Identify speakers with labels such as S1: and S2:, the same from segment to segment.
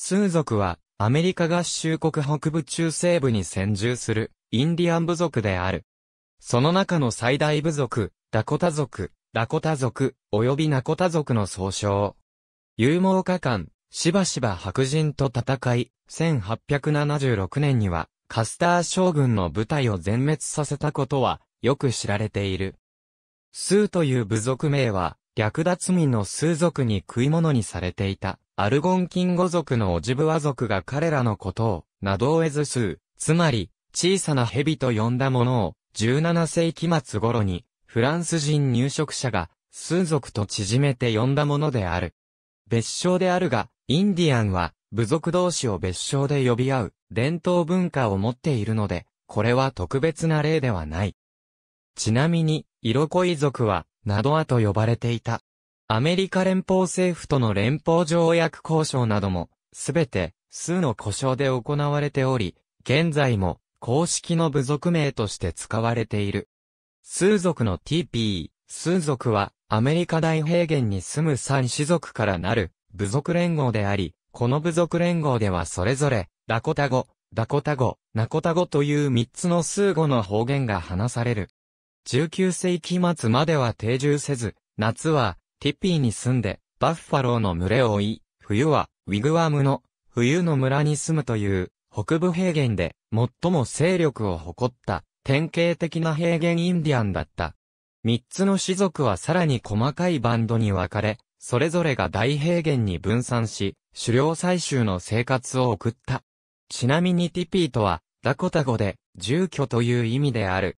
S1: スー族は、アメリカ合衆国北部中西部に先住する、インディアン部族である。その中の最大部族、ダコタ族、ラコタ族、及びナコタ族の総称。勇猛果間、しばしば白人と戦い、1876年には、カスター将軍の部隊を全滅させたことは、よく知られている。スーという部族名は、略奪民のスー族に食い物にされていた。アルゴンキンゴ族のオジブワ族が彼らのことを、ナドーエズス、ー、つまり、小さな蛇と呼んだものを、17世紀末頃に、フランス人入植者が、数族と縮めて呼んだものである。別称であるが、インディアンは、部族同士を別称で呼び合う、伝統文化を持っているので、これは特別な例ではない。ちなみに、イロコイ族は、ナドアと呼ばれていた。アメリカ連邦政府との連邦条約交渉なども、すべて、数の故障で行われており、現在も、公式の部族名として使われている。数族の TP、数族は、アメリカ大平原に住む三種族からなる、部族連合であり、この部族連合ではそれぞれ、ラコタ語、ダコタ語、ナコタ語という三つの数語の方言が話される。19世紀末までは定住せず、夏はティピーに住んで、バッファローの群れを追い、冬は、ウィグワムの、冬の村に住むという、北部平原で、最も勢力を誇った、典型的な平原インディアンだった。三つの種族はさらに細かいバンドに分かれ、それぞれが大平原に分散し、狩猟採集の生活を送った。ちなみにティピーとは、ダコタ語で、住居という意味である。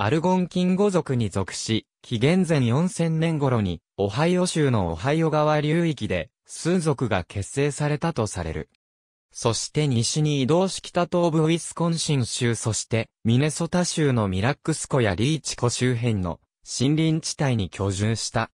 S1: アルゴンキンゴ族に属し、紀元前4000年頃に、オハイオ州のオハイオ川流域で、数族が結成されたとされる。そして西に移動し北東部ウィスコンシン州そしてミネソタ州のミラックス湖やリーチ湖周辺の森林地帯に居住した。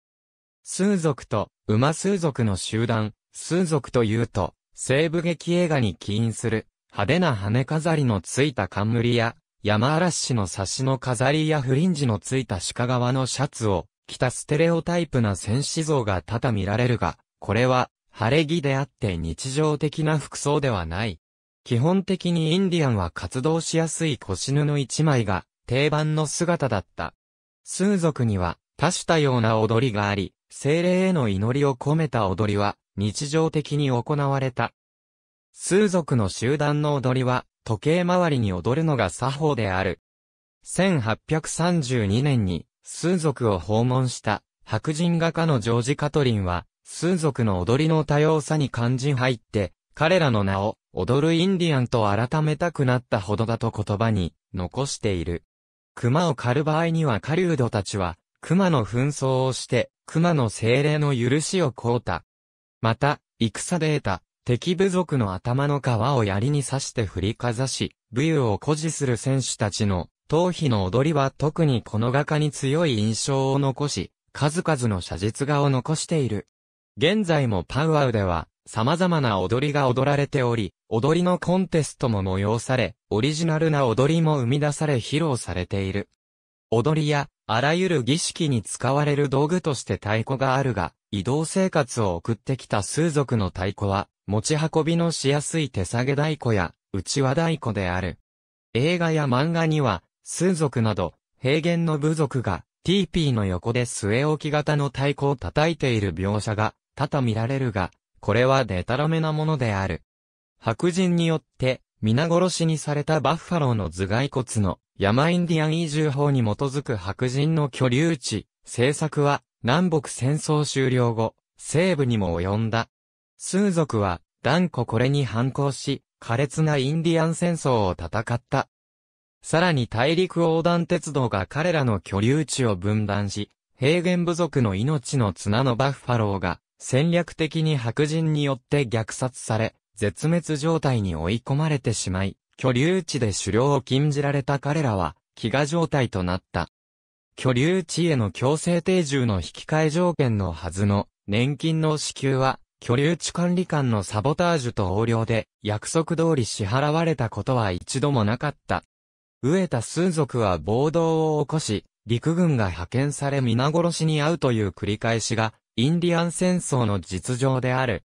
S1: 数族と馬数族の集団、数族というと西部劇映画に起因する派手な羽飾りのついた冠や山嵐市の差しの飾りやフリンジのついた鹿革のシャツを着たステレオタイプな戦士像が多々見られるが、これは晴れ着であって日常的な服装ではない。基本的にインディアンは活動しやすい腰布一枚が定番の姿だった。数族には多種多様な踊りがあり、精霊への祈りを込めた踊りは日常的に行われた。数族の集団の踊りは時計回りに踊るのが作法である。1832年に、数族を訪問した白人画家のジョージ・カトリンは、数族の踊りの多様さに肝心入って、彼らの名を、踊るインディアンと改めたくなったほどだと言葉に残している。熊を狩る場合には狩人たちは、熊の紛争をして、熊の精霊の許しを請うた。また、戦で得た、敵部族の頭の皮を槍に刺して振りかざし、武勇を誇示する選手たちの、頭皮の踊りは特にこの画家に強い印象を残し、数々の写実画を残している。現在もパウアウでは、様々な踊りが踊られており、踊りのコンテストも催され、オリジナルな踊りも生み出され披露されている。踊りや、あらゆる儀式に使われる道具として太鼓があるが、移動生活を送ってきた数族の太鼓は、持ち運びのしやすい手下げ太鼓や、内輪太鼓である。映画や漫画には、数族など、平原の部族が、TP の横で据え置き型の太鼓を叩いている描写が、多々見られるが、これはデタラメなものである。白人によって、皆殺しにされたバッファローの頭蓋骨の山インディアン移住法に基づく白人の居留地、政策は南北戦争終了後、西部にも及んだ。数族は断固これに反抗し、苛烈なインディアン戦争を戦った。さらに大陸横断鉄道が彼らの居留地を分断し、平原部族の命の綱のバッファローが戦略的に白人によって虐殺され、絶滅状態に追い込まれてしまい、居留地で狩猟を禁じられた彼らは、飢餓状態となった。居留地への強制定住の引き換え条件のはずの、年金の支給は、居留地管理官のサボタージュと横領で約束通り支払われたことは一度もなかった。植た数族は暴動を起こし、陸軍が派遣され皆殺しに遭うという繰り返しが、インディアン戦争の実情である。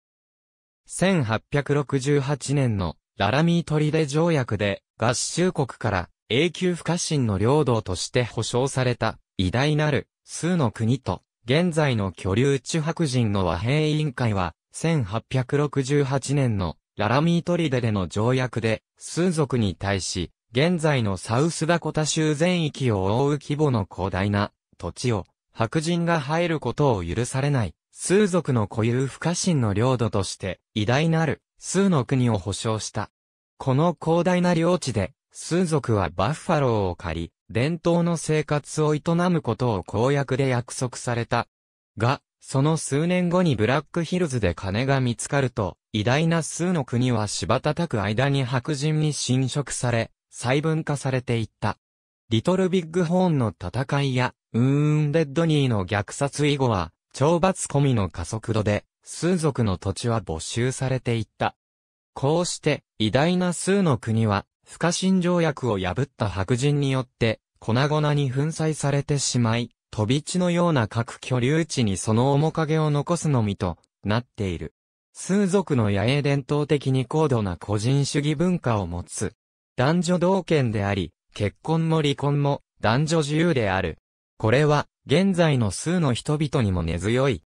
S1: 1868年のララミートリデ条約で合衆国から永久不可侵の領土として保障された偉大なる数の国と現在の居留地白人の和平委員会は1868年のララミートリデでの条約で、スー族に対し、現在のサウスダコタ州全域を覆う規模の広大な土地を白人が入ることを許されない、スー族の固有不可侵の領土として偉大なるスーの国を保障した。この広大な領地で、スー族はバッファローを借り、伝統の生活を営むことを公約で約束された。が、その数年後にブラックヒルズで金が見つかると、偉大な数の国は柴叩く間に白人に侵食され、細分化されていった。リトルビッグホーンの戦いや、ウーンデッドニーの虐殺以後は、懲罰込みの加速度で、数族の土地は没収されていった。こうして、偉大な数の国は、不可侵条約を破った白人によって、粉々に粉砕されてしまい、飛び地のような各居留地にその面影を残すのみとなっている。数族の野営伝統的に高度な個人主義文化を持つ。男女同権であり、結婚も離婚も男女自由である。これは、現在の数の人々にも根強い。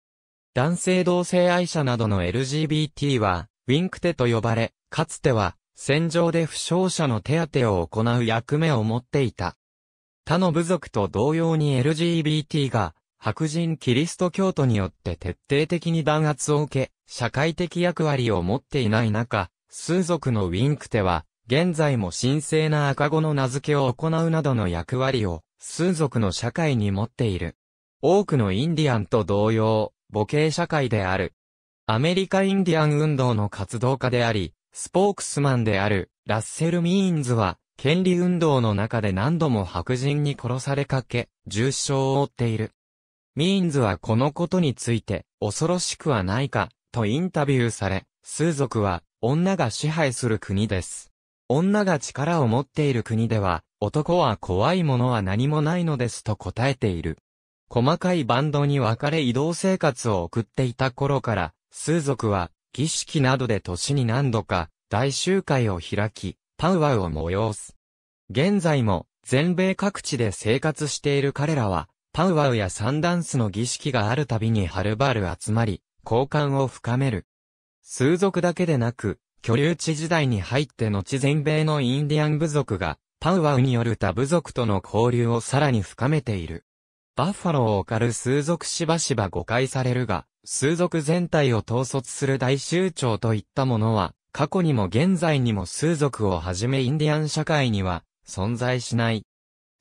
S1: 男性同性愛者などの LGBT は、ウィンクテと呼ばれ、かつては、戦場で負傷者の手当てを行う役目を持っていた。他の部族と同様に LGBT が白人キリスト教徒によって徹底的に弾圧を受け、社会的役割を持っていない中、数族のウィンクテは、現在も神聖な赤子の名付けを行うなどの役割を、数族の社会に持っている。多くのインディアンと同様、母系社会である。アメリカインディアン運動の活動家であり、スポークスマンである、ラッセル・ミーンズは、権利運動の中で何度も白人に殺されかけ、重傷を負っている。ミーンズはこのことについて、恐ろしくはないか、とインタビューされ、数族は、女が支配する国です。女が力を持っている国では、男は怖いものは何もないのですと答えている。細かいバンドに分かれ移動生活を送っていた頃から、数族は、儀式などで年に何度か、大集会を開き、パウワウを催す。現在も全米各地で生活している彼らは、パウワウやサンダンスの儀式があるたびにはるばる集まり、交換を深める。数族だけでなく、居留地時代に入って後全米のインディアン部族が、パウワウによる他部族との交流をさらに深めている。バッファローを狩る数族しばしば誤解されるが、数族全体を統率する大集長といったものは、過去にも現在にも数族をはじめインディアン社会には存在しない。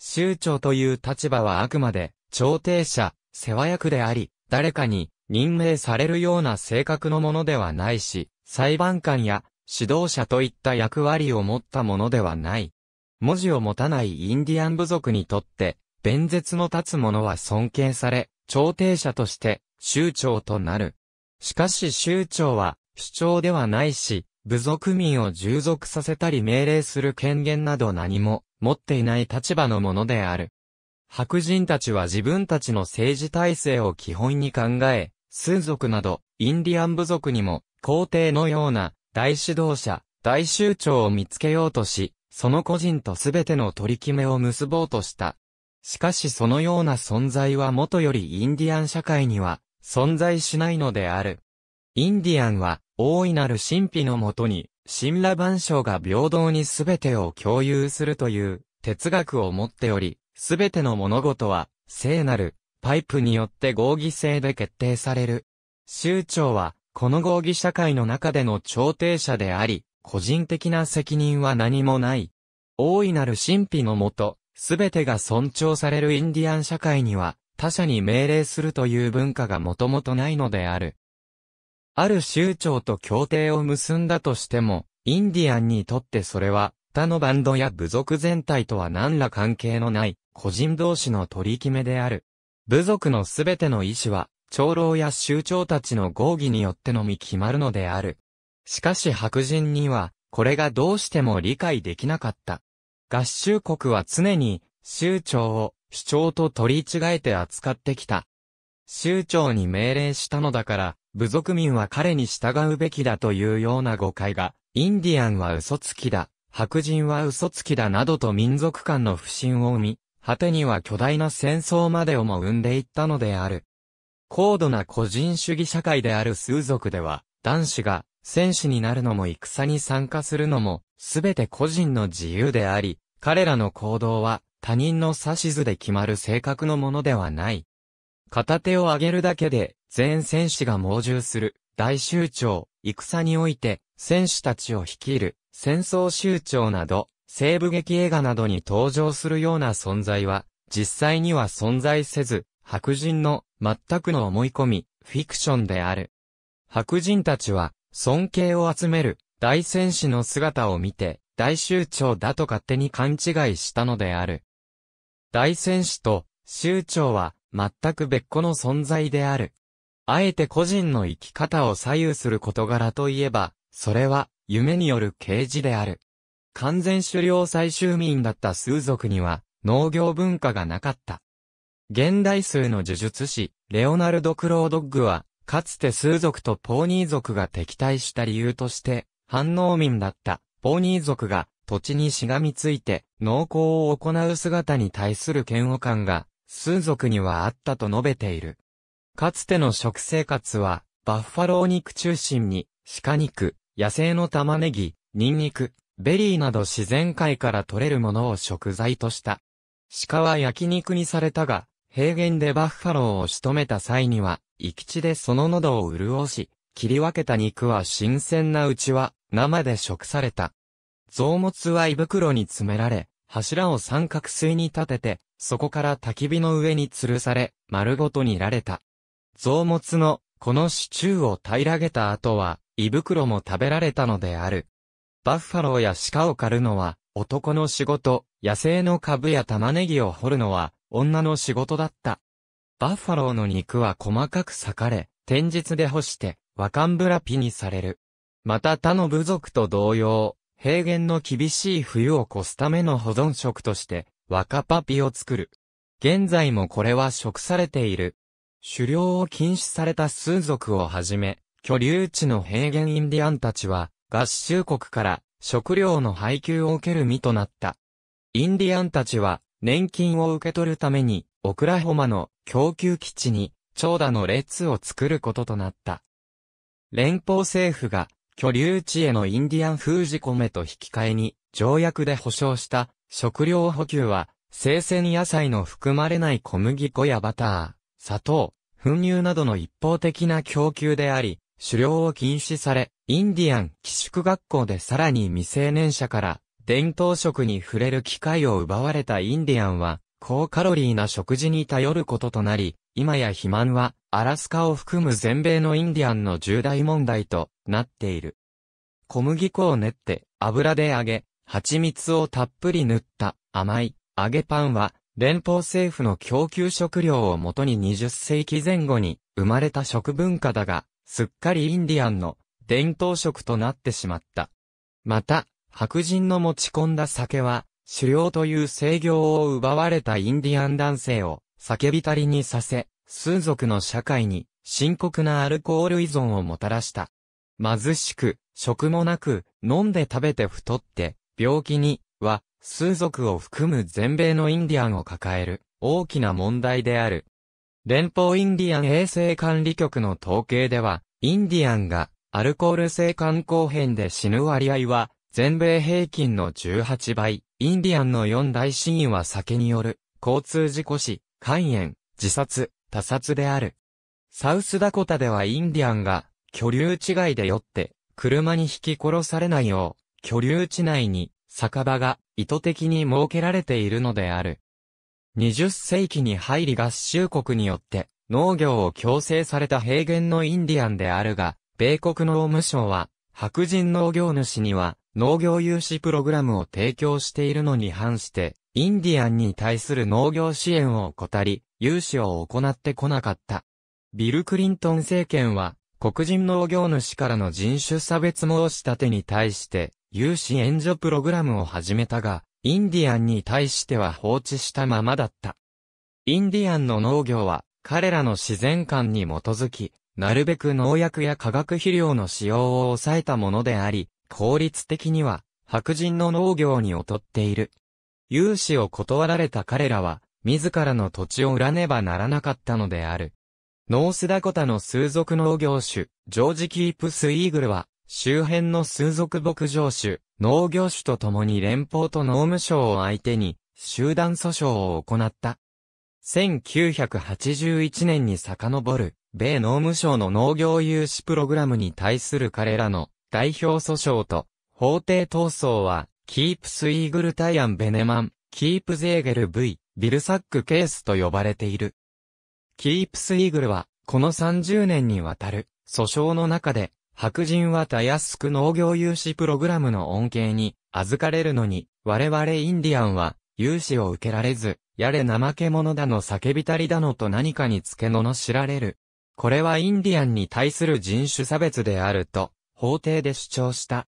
S1: 州長という立場はあくまで、調停者、世話役であり、誰かに任命されるような性格のものではないし、裁判官や指導者といった役割を持ったものではない。文字を持たないインディアン部族にとって、弁舌の立つ者は尊敬され、調停者として、州長となる。しかし州長は、主張ではないし、部族民を従属させたり命令する権限など何も持っていない立場のものである。白人たちは自分たちの政治体制を基本に考え、数族など、インディアン部族にも、皇帝のような、大指導者、大酋長を見つけようとし、その個人と全ての取り決めを結ぼうとした。しかしそのような存在は元よりインディアン社会には、存在しないのである。インディアンは、大いなる神秘のもとに、神羅万象が平等に全てを共有するという哲学を持っており、全ての物事は聖なるパイプによって合議制で決定される。州長は、この合議社会の中での調停者であり、個人的な責任は何もない。大いなる神秘のもと、すべてが尊重されるインディアン社会には、他者に命令するという文化がもともとないのである。ある州長と協定を結んだとしても、インディアンにとってそれは、他のバンドや部族全体とは何ら関係のない、個人同士の取り決めである。部族のすべての意思は、長老や州長たちの合議によってのみ決まるのである。しかし白人には、これがどうしても理解できなかった。合衆国は常に、州長を、主張と取り違えて扱ってきた。州長に命令したのだから、部族民は彼に従うべきだというような誤解が、インディアンは嘘つきだ、白人は嘘つきだなどと民族間の不信を生み、果てには巨大な戦争までをも生んでいったのである。高度な個人主義社会である数族では、男子が戦士になるのも戦に参加するのも、すべて個人の自由であり、彼らの行動は他人の指図で決まる性格のものではない。片手を挙げるだけで全戦士が猛獣する、大酋長、戦において、戦士たちを率いる、戦争酋長など、西部劇映画などに登場するような存在は、実際には存在せず、白人の全くの思い込み、フィクションである。白人たちは、尊敬を集める、大戦士の姿を見て、大酋長だと勝手に勘違いしたのである。大戦士と、酋長は、全く別個の存在である。あえて個人の生き方を左右する事柄といえば、それは、夢による啓示である。完全狩猟採集民だった数族には、農業文化がなかった。現代数の呪術師、レオナルド・クロードッグは、かつて数族とポーニー族が敵対した理由として、反農民だったポーニー族が土地にしがみついて農耕を行う姿に対する嫌悪感が数族にはあったと述べている。かつての食生活は、バッファロー肉中心に、鹿肉、野生の玉ねぎ、ニンニク、ベリーなど自然界から取れるものを食材とした。鹿は焼肉にされたが、平原でバッファローを仕留めた際には、生き地でその喉を潤し、切り分けた肉は新鮮なうちは、生で食された。臓物は胃袋に詰められ、柱を三角錐に立てて、そこから焚き火の上に吊るされ、丸ごと煮られた。増物のこのシチューを平らげた後は、胃袋も食べられたのである。バッファローや鹿を狩るのは、男の仕事、野生の株や玉ねぎを掘るのは、女の仕事だった。バッファローの肉は細かく裂かれ、天日で干して、和んブラピにされる。また他の部族と同様、平原の厳しい冬を越すための保存食として、若パピを作る。現在もこれは食されている。狩猟を禁止された数族をはじめ、居留地の平原インディアンたちは、合衆国から食料の配給を受ける身となった。インディアンたちは、年金を受け取るために、オクラホマの供給基地に、長蛇の列を作ることとなった。連邦政府が、居留地へのインディアン封じ込めと引き換えに、条約で保障した食料補給は、生鮮野菜の含まれない小麦粉やバター、砂糖、粉乳などの一方的な供給であり、狩猟を禁止され、インディアン寄宿学校でさらに未成年者から伝統食に触れる機会を奪われたインディアンは、高カロリーな食事に頼ることとなり、今や肥満は、アラスカを含む全米のインディアンの重大問題となっている。小麦粉を練って、油で揚げ、蜂蜜をたっぷり塗った甘い揚げパンは、連邦政府の供給食料をもとに20世紀前後に生まれた食文化だが、すっかりインディアンの伝統食となってしまった。また、白人の持ち込んだ酒は、狩猟という制御を奪われたインディアン男性を酒浸りにさせ、数族の社会に深刻なアルコール依存をもたらした。貧しく、食もなく、飲んで食べて太って、病気に、数族を含む全米のインディアンを抱える大きな問題である。連邦インディアン衛生管理局の統計では、インディアンがアルコール性肝硬変で死ぬ割合は全米平均の18倍、インディアンの4大死因は酒による交通事故死、肝炎、自殺、他殺である。サウスダコタではインディアンが居留地外で酔って車に引き殺されないよう居留地内に酒場が意図的に設けられているのである。20世紀に入り合衆国によって農業を強制された平原のインディアンであるが、米国農務省は白人農業主には農業融資プログラムを提供しているのに反して、インディアンに対する農業支援を怠り、融資を行ってこなかった。ビル・クリントン政権は、黒人農業主からの人種差別申し立てに対して、融資援助プログラムを始めたが、インディアンに対しては放置したままだった。インディアンの農業は、彼らの自然観に基づき、なるべく農薬や化学肥料の使用を抑えたものであり、効率的には、白人の農業に劣っている。融資を断られた彼らは、自らの土地を売らねばならなかったのである。ノースダコタの数族農業種、ジョージ・キープス・イーグルは、周辺の数族牧場種、農業種と共に連邦と農務省を相手に、集団訴訟を行った。1981年に遡る、米農務省の農業融資プログラムに対する彼らの代表訴訟と、法廷闘争は、キープスイーグルタイアン・ベネマン、キープゼーゲル V、ビルサックケースと呼ばれている。キープスイーグルは、この30年にわたる、訴訟の中で、白人はたやすく農業融資プログラムの恩恵に預かれるのに、我々インディアンは融資を受けられず、やれ怠け者だの叫びたりだのと何かにつけのの知られる。これはインディアンに対する人種差別であると、法廷で主張した。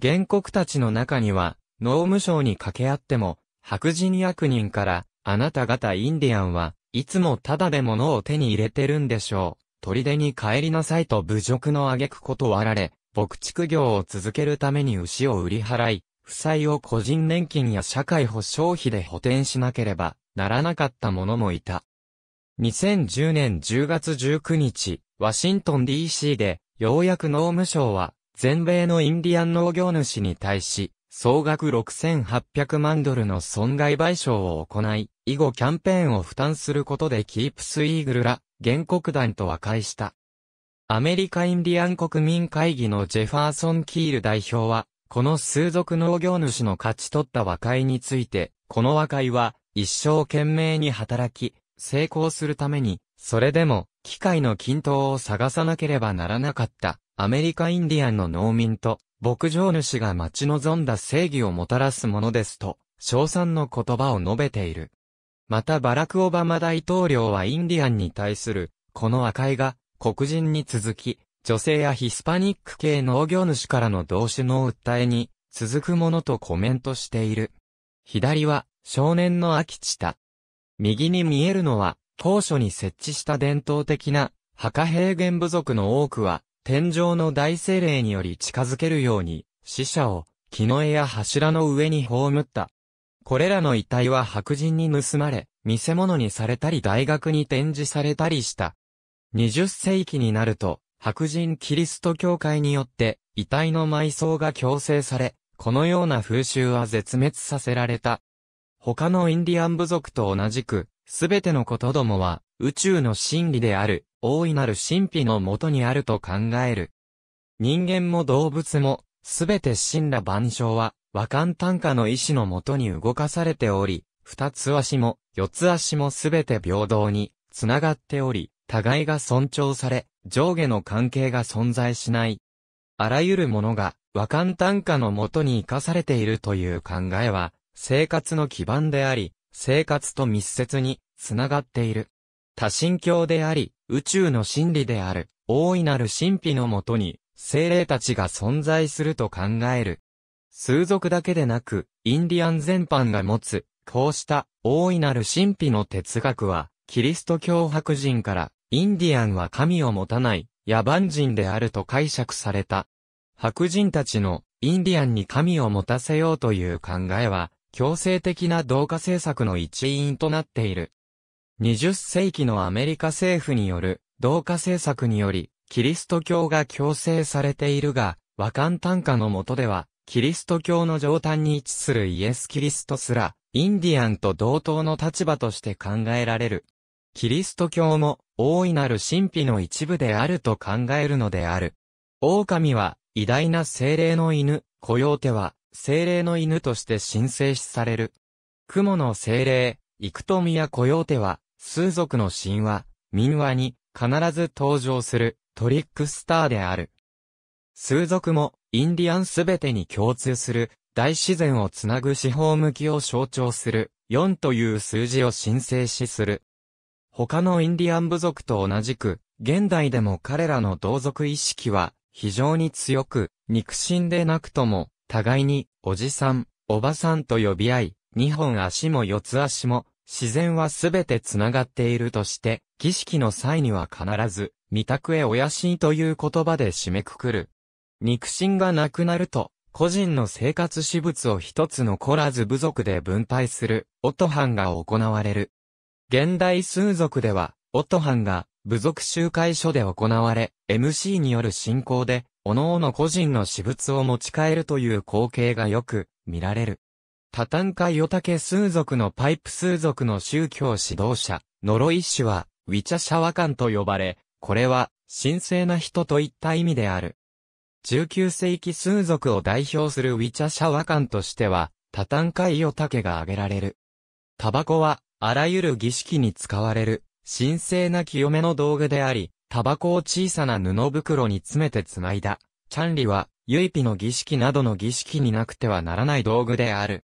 S1: 原告たちの中には、農務省に掛け合っても、白人役人から、あなた方インディアンはいつもただで物を手に入れてるんでしょう。砦に帰りなさいと侮辱の挙句断られ、牧畜業を続けるために牛を売り払い、負債を個人年金や社会保障費で補填しなければならなかった者もいた。2010年10月19日、ワシントン DC で、ようやく農務省は、全米のインディアン農業主に対し、総額6800万ドルの損害賠償を行い、以後キャンペーンを負担することでキープスイーグルら原告団と和解した。アメリカインディアン国民会議のジェファーソン・キール代表は、この数族農業主の勝ち取った和解について、この和解は一生懸命に働き、成功するために、それでも、機械の均等を探さなければならなかった、アメリカインディアンの農民と、牧場主が待ち望んだ正義をもたらすものですと、称賛の言葉を述べている。またバラク・オバマ大統領はインディアンに対する、この和解が、黒人に続き、女性やヒスパニック系農業主からの同種の訴えに、続くものとコメントしている。左は、少年の秋地田。右に見えるのは、当初に設置した伝統的な、墓平原部族の多くは、天上の大精霊により近づけるように、死者を、木の絵や柱の上に葬った、これらの遺体は白人に盗まれ、見せ物にされたり大学に展示されたりした。20世紀になると、白人キリスト教会によって遺体の埋葬が強制され、このような風習は絶滅させられた。他のインディアン部族と同じく、すべてのことどもは宇宙の真理である、大いなる神秘のもとにあると考える。人間も動物も、すべて神羅万象は和漢単価の意志のもとに動かされており、二つ足も四つ足もすべて平等につながっており、互いが尊重され、上下の関係が存在しない。あらゆるものが和漢単価のもとに生かされているという考えは、生活の基盤であり、生活と密接につながっている。多神教であり、宇宙の真理である、大いなる神秘のもとに、精霊たちが存在すると考える。数族だけでなく、インディアン全般が持つ、こうした大いなる神秘の哲学は、キリスト教白人から、インディアンは神を持たない、野蛮人であると解釈された。白人たちのインディアンに神を持たせようという考えは、強制的な同化政策の一因となっている。20世紀のアメリカ政府による同化政策により、キリスト教が強制されているが、和漢単価の下では、キリスト教の上端に位置するイエス・キリストすら、インディアンと同等の立場として考えられる。キリスト教も、大いなる神秘の一部であると考えるのである。狼は、偉大な精霊の犬、コヨーテは、精霊の犬として神聖視される。雲の精霊、イクトミやコヨーテは、数族の神話、民話に、必ず登場する、トリックスターである。数族もインディアンすべてに共通する大自然をつなぐ四方向きを象徴する4という数字を申請しする。他のインディアン部族と同じく、現代でも彼らの同族意識は非常に強く、肉親でなくとも、互いに、おじさん、おばさんと呼び合い、二本足も四つ足も、自然はすべてつながっているとして、儀式の際には必ず、見宅へおやしいという言葉で締めくくる。肉親が亡くなると、個人の生活私物を一つ残らず部族で分配する、オトハンが行われる。現代数族では、オトハンが部族集会所で行われ、MC による信仰で、各々個人の私物を持ち帰るという光景がよく見られる。タタンカヨタケ数族のパイプ数族の宗教指導者、ノロイッシュは、ウィチャシャワカンと呼ばれ、これは、神聖な人といった意味である。19世紀数族を代表するウィチャシャワカンとしては、多ンカイオタケが挙げられる。タバコは、あらゆる儀式に使われる、神聖な清めの道具であり、タバコを小さな布袋に詰めて繋いだ。チャンリは、ユイピの儀式などの儀式になくてはならない道具である。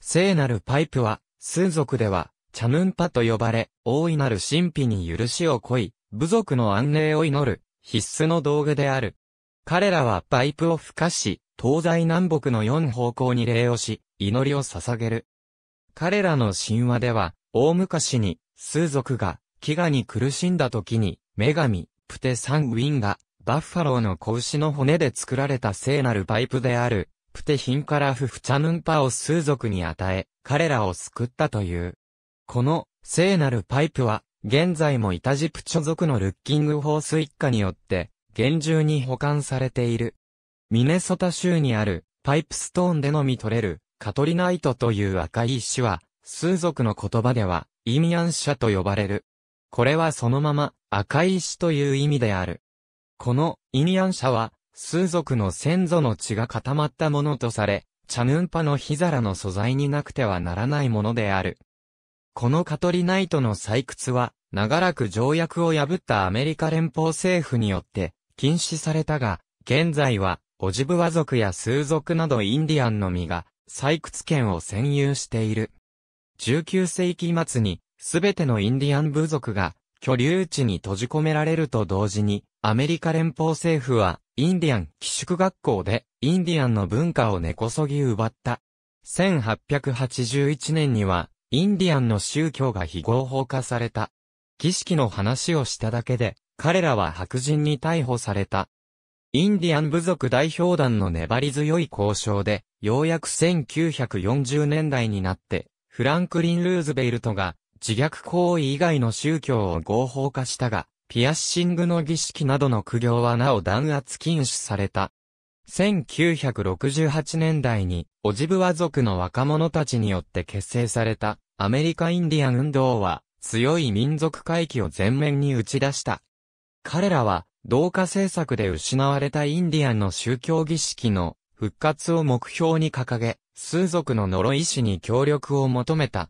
S1: 聖なるパイプは、数族では、チャヌンパと呼ばれ、大いなる神秘に許しをこい、部族の安寧を祈る、必須の道具である。彼らはパイプを吹かし、東西南北の4方向に礼をし、祈りを捧げる。彼らの神話では、大昔に、数族が、飢餓に苦しんだ時に、女神、プテサンウィンが、バッファローの子牛の骨で作られた聖なるパイプである、プテヒンカラフフチャヌンパを数族に与え、彼らを救ったという。この、聖なるパイプは、現在もイタジプチョ族のルッキングホース一家によって、厳重に保管されている。ミネソタ州にある、パイプストーンでのみ取れる、カトリナイトという赤い石は、数族の言葉では、イミアン社と呼ばれる。これはそのまま、赤い石という意味である。この、イミアン社は、数族の先祖の血が固まったものとされ、チャヌンパの火皿の素材になくてはならないものである。このカトリナイトの採掘は、長らく条約を破ったアメリカ連邦政府によって、禁止されたが、現在は、オジブワ族やスー族などインディアンの実が、採掘権を占有している。19世紀末に、すべてのインディアン部族が、居留地に閉じ込められると同時に、アメリカ連邦政府は、インディアン寄宿学校で、インディアンの文化を根こそぎ奪った。1881年には、インディアンの宗教が非合法化された。儀式の話をしただけで、彼らは白人に逮捕された。インディアン部族代表団の粘り強い交渉で、ようやく1940年代になって、フランクリン・ルーズベルトが自虐行為以外の宗教を合法化したが、ピアッシングの儀式などの苦行はなお弾圧禁止された。1968年代に、オジブワ族の若者たちによって結成された、アメリカインディアン運動は、強い民族回帰を前面に打ち出した。彼らは、同化政策で失われたインディアンの宗教儀式の復活を目標に掲げ、数族の呪い師に協力を求めた。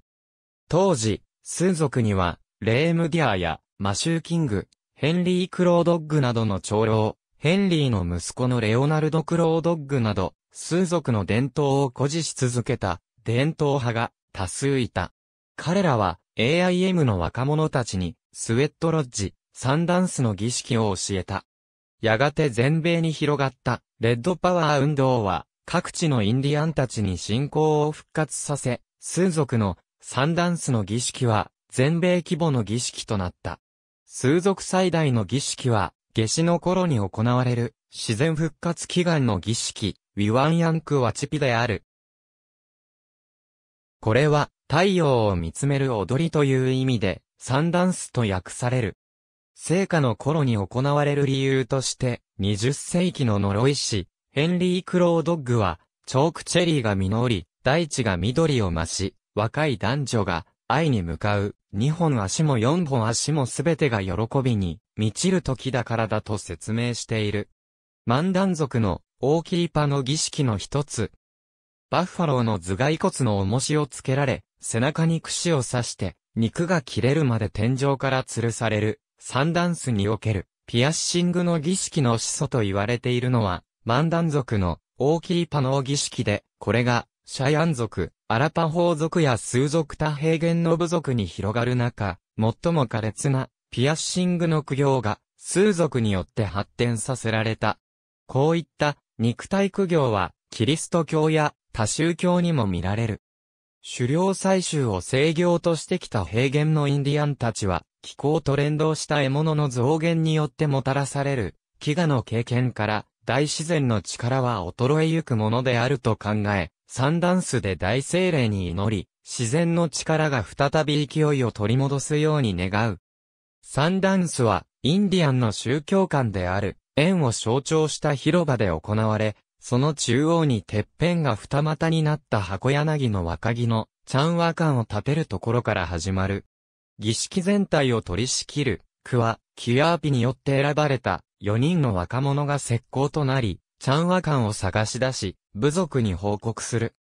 S1: 当時、数族には、レームディアやマシューキング、ヘンリー・クロードッグなどの長老、ヘンリーの息子のレオナルド・クロードッグなど、数族の伝統を誇示し続けた、伝統派が多数いた。彼らは AIM の若者たちに、スウェットロッジ、サンダンスの儀式を教えた。やがて全米に広がった、レッドパワー運動は、各地のインディアンたちに信仰を復活させ、数族のサンダンスの儀式は、全米規模の儀式となった。数族最大の儀式は、夏至の頃に行われる、自然復活祈願の儀式、ウィワンヤンクワチピである。これは、太陽を見つめる踊りという意味で、サンダンスと訳される。成果の頃に行われる理由として、20世紀の呪い師、ヘンリー・クロードッグは、チョークチェリーが実り、大地が緑を増し、若い男女が愛に向かう、2本足も4本足もすべてが喜びに満ちる時だからだと説明している。万ン族の大キリパの儀式の一つ。バッファローの頭蓋骨の重しをつけられ、背中に櫛を刺して、肉が切れるまで天井から吊るされる。サンダンスにおけるピアッシングの儀式の始祖と言われているのは、マンダン族の大きいパノー儀式で、これが、シャヤン族、アラパホー族や数族多平原の部族に広がる中、最も苛烈なピアッシングの苦行が、数族によって発展させられた。こういった肉体苦行は、キリスト教や多宗教にも見られる。狩猟採集を制御としてきた平原のインディアンたちは、気候と連動した獲物の増減によってもたらされる、飢餓の経験から、大自然の力は衰えゆくものであると考え、サンダンスで大精霊に祈り、自然の力が再び勢いを取り戻すように願う。サンダンスは、インディアンの宗教観である、縁を象徴した広場で行われ、その中央にてっぺんが二股になった箱柳の若木の、チャンワ館を建てるところから始まる。儀式全体を取り仕切る、クワ、キュアーピによって選ばれた、4人の若者が石膏となり、チャンワンを探し出し、部族に報告する。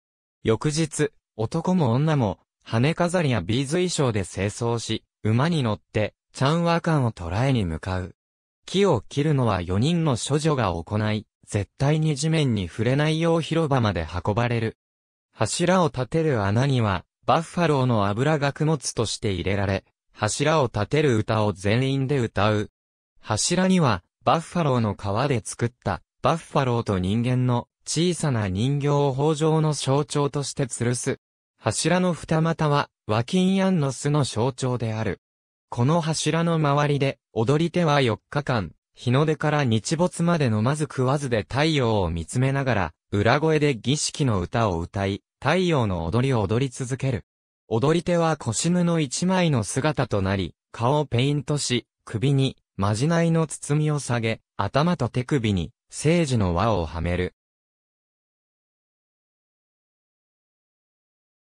S1: 翌日、男も女も、羽飾りやビーズ衣装で清掃し、馬に乗って、チャンワンを捕らえに向かう。木を切るのは4人の処女が行い、絶対に地面に触れないよう広場まで運ばれる。柱を立てる穴には、バッファローの油が供物として入れられ、柱を立てる歌を全員で歌う。柱には、バッファローの皮で作った、バッファローと人間の小さな人形を豊穣の象徴として吊るす。柱の二股は、和金ンンの巣の象徴である。この柱の周りで、踊り手は4日間、日の出から日没まで飲まず食わずで太陽を見つめながら、裏声で儀式の歌を歌い、太陽の踊りを踊り続ける。踊り手は腰布の一枚の姿となり、顔をペイントし、首に、まじないの包みを下げ、頭と手首に、聖樹の輪をはめる。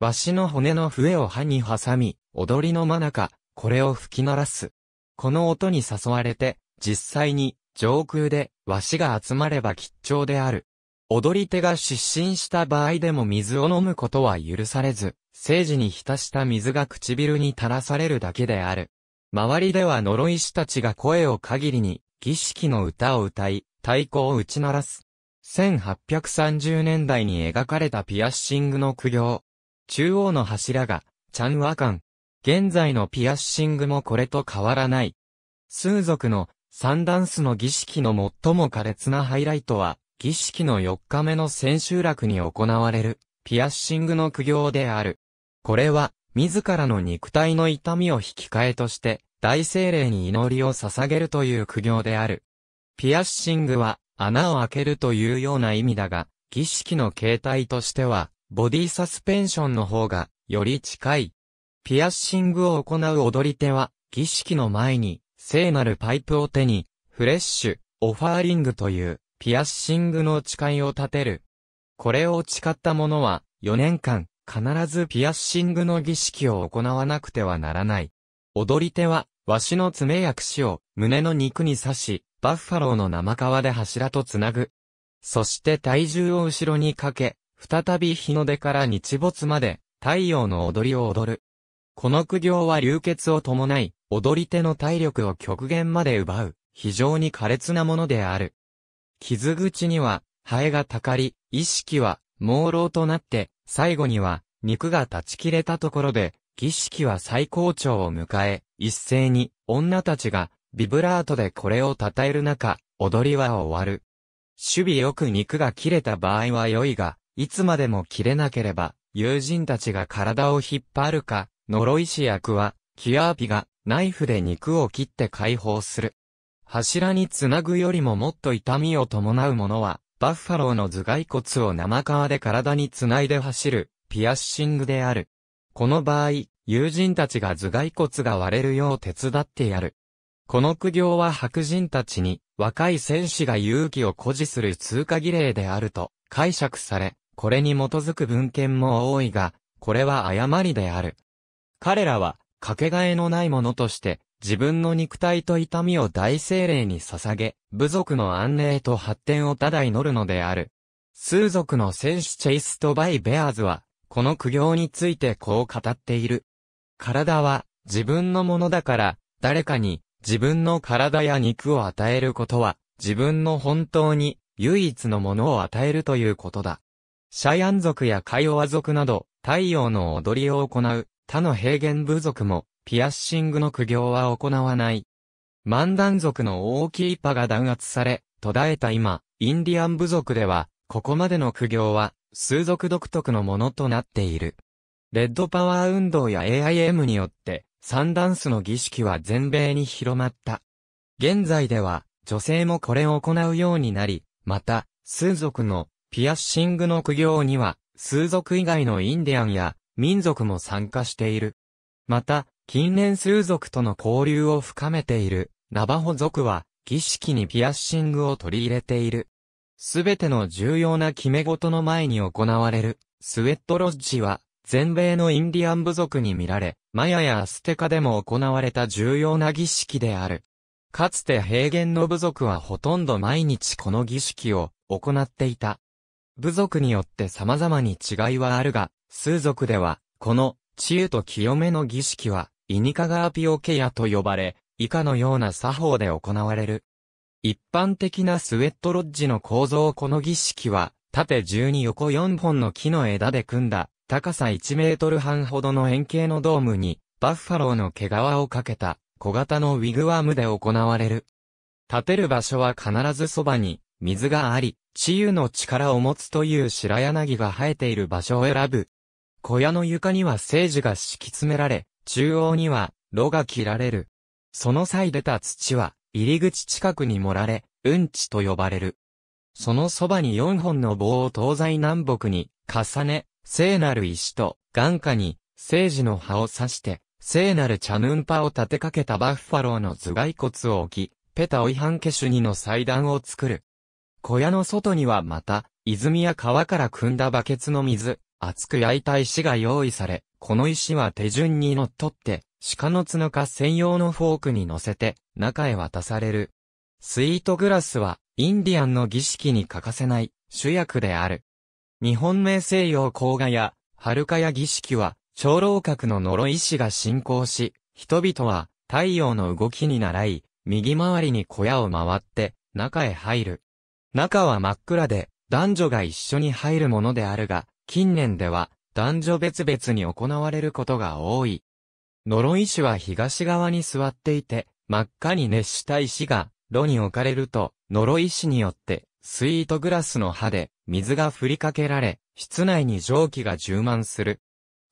S1: わしの骨の笛を歯に挟み、踊りの真中、これを吹き鳴らす。この音に誘われて、実際に上空で和紙が集まれば吉兆である。踊り手が失神した場合でも水を飲むことは許されず、政治に浸した水が唇に垂らされるだけである。周りでは呪い師たちが声を限りに、儀式の歌を歌い、太鼓を打ち鳴らす。1830年代に描かれたピアッシングの苦行。中央の柱が、チャンワカン。現在のピアッシングもこれと変わらない。数族の三ダンスの儀式の最も苛烈なハイライトは、儀式の4日目の千秋楽に行われる、ピアッシングの苦行である。これは、自らの肉体の痛みを引き換えとして、大精霊に祈りを捧げるという苦行である。ピアッシングは、穴を開けるというような意味だが、儀式の形態としては、ボディサスペンションの方が、より近い。ピアッシングを行う踊り手は、儀式の前に、聖なるパイプを手に、フレッシュ、オファーリングという、ピアッシングの誓いを立てる。これを誓った者は、4年間、必ずピアッシングの儀式を行わなくてはならない。踊り手は、わしの爪や串を、胸の肉に刺し、バッファローの生皮で柱とつなぐ。そして体重を後ろにかけ、再び日の出から日没まで、太陽の踊りを踊る。この苦行は流血を伴い、踊り手の体力を極限まで奪う、非常に苛烈なものである。傷口には、ハエがたかり、意識は、朦朧となって、最後には、肉が断ち切れたところで、儀式は最高潮を迎え、一斉に、女たちが、ビブラートでこれを称える中、踊りは終わる。守備よく肉が切れた場合は良いが、いつまでも切れなければ、友人たちが体を引っ張るか、呪い師役は、キアーピが、ナイフで肉を切って解放する。柱につなぐよりももっと痛みを伴うものは、バッファローの頭蓋骨を生皮で体につないで走る、ピアッシングである。この場合、友人たちが頭蓋骨が割れるよう手伝ってやる。この苦行は白人たちに、若い戦士が勇気を誇示する通過儀礼であると解釈され、これに基づく文献も多いが、これは誤りである。彼らは、かけがえのないものとして、自分の肉体と痛みを大精霊に捧げ、部族の安寧と発展をただ祈るのである。数族の戦士チェイスト・バイ・ベアーズは、この苦行についてこう語っている。体は自分のものだから、誰かに自分の体や肉を与えることは、自分の本当に唯一のものを与えるということだ。シャイアン族やカイオワ族など、太陽の踊りを行う他の平原部族も、ピアッシングの苦行は行わない。万ン族の大きいパが弾圧され、途絶えた今、インディアン部族では、ここまでの苦行は、数族独特のものとなっている。レッドパワー運動や AIM によって、サンダンスの儀式は全米に広まった。現在では、女性もこれを行うようになり、また、数族のピアッシングの苦行には、数族以外のインディアンや民族も参加している。また、近年数族との交流を深めている、ナバホ族は、儀式にピアッシングを取り入れている。すべての重要な決め事の前に行われる、スウェットロッジは、全米のインディアン部族に見られ、マヤやアステカでも行われた重要な儀式である。かつて平原の部族はほとんど毎日この儀式を行っていた。部族によって様々に違いはあるが、数族では、この、治癒と清めの儀式は、イニカガーピオケヤと呼ばれ、以下のような作法で行われる。一般的なスウェットロッジの構造この儀式は、縦12横4本の木の枝で組んだ、高さ1メートル半ほどの円形のドームに、バッファローの毛皮をかけた、小型のウィグワームで行われる。建てる場所は必ずそばに、水があり、治癒の力を持つという白柳が生えている場所を選ぶ小屋の床には聖樹が敷き詰められ、中央には、炉が切られる。その際出た土は、入り口近くに盛られ、うんちと呼ばれる。そのそばに4本の棒を東西南北に重ね、聖なる石と眼下に聖樹の葉を刺して、聖なる茶ヌンパを立てかけたバッファローの頭蓋骨を置き、ペタオイハンケシュニの祭壇を作る。小屋の外にはまた、泉や川から汲んだバケツの水、厚く焼いた石が用意され、この石は手順にのっとって、鹿の角か専用のフォークに乗せて、中へ渡される。スイートグラスは、インディアンの儀式に欠かせない、主役である。日本名西洋甲賀や、春かや儀式は、長老閣の呪い師が進行し、人々は、太陽の動きに倣い、右回りに小屋を回って、中へ入る。中は真っ暗で、男女が一緒に入るものであるが、近年では男女別々に行われることが多い。呪い石は東側に座っていて、真っ赤に熱した石が炉に置かれると、呪い石によってスイートグラスの葉で水が振りかけられ、室内に蒸気が充満する。